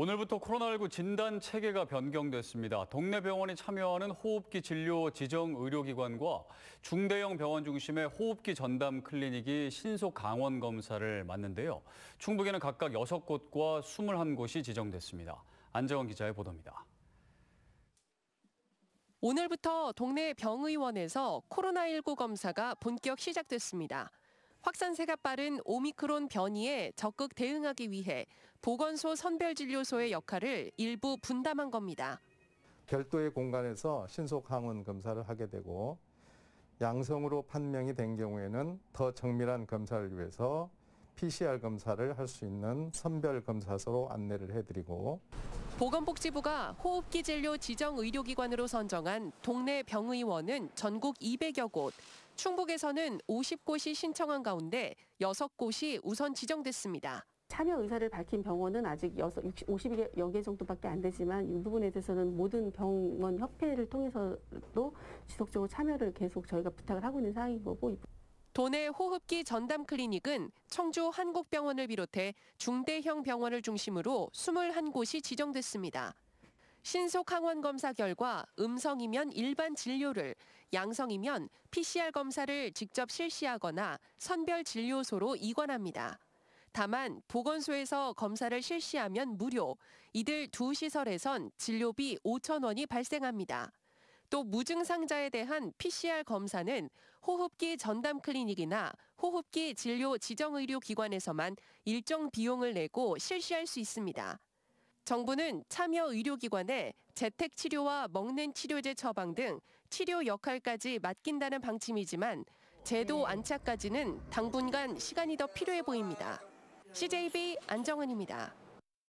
오늘부터 코로나19 진단 체계가 변경됐습니다. 동네 병원이 참여하는 호흡기 진료 지정 의료기관과 중대형 병원 중심의 호흡기 전담 클리닉이 신속 강원 검사를 맡는데요. 충북에는 각각 6곳과 21곳이 지정됐습니다. 안정원 기자의 보도입니다. 오늘부터 동네 병의원에서 코로나19 검사가 본격 시작됐습니다. 확산세가 빠른 오미크론 변이에 적극 대응하기 위해 보건소 선별진료소의 역할을 일부 분담한 겁니다. 별도의 공간에서 신속 항원 검사를 하게 되고 양성으로 판명이 된 경우에는 더 정밀한 검사를 위해서 PCR 검사를 할 수 있는 선별 검사소로 안내를 해드리고 보건복지부가 호흡기 진료 지정 의료기관으로 선정한 동네 병의원은 전국 200여 곳, 충북에서는 50곳이 신청한 가운데 6곳이 우선 지정됐습니다. 참여 의사를 밝힌 병원은 아직 50여 개 정도밖에 안 되지만 이 부분에 대해서는 모든 병원 협회를 통해서도 지속적으로 참여를 계속 저희가 부탁을 하고 있는 상황인 거고 도내 호흡기 전담 클리닉은 청주 한국병원을 비롯해 중대형 병원을 중심으로 21곳이 지정됐습니다. 신속 항원 검사 결과 음성이면 일반 진료를, 양성이면 PCR 검사를 직접 실시하거나 선별 진료소로 이관합니다. 다만 보건소에서 검사를 실시하면 무료, 이들 두 시설에선 진료비 5천 원이 발생합니다. 또 무증상자에 대한 PCR 검사는 호흡기 전담 클리닉이나 호흡기 진료 지정의료 기관에서만 일정 비용을 내고 실시할 수 있습니다. 정부는 참여 의료기관에 재택 치료와 먹는 치료제 처방 등 치료 역할까지 맡긴다는 방침이지만 제도 안착까지는 당분간 시간이 더 필요해 보입니다. CJB 안정은입니다.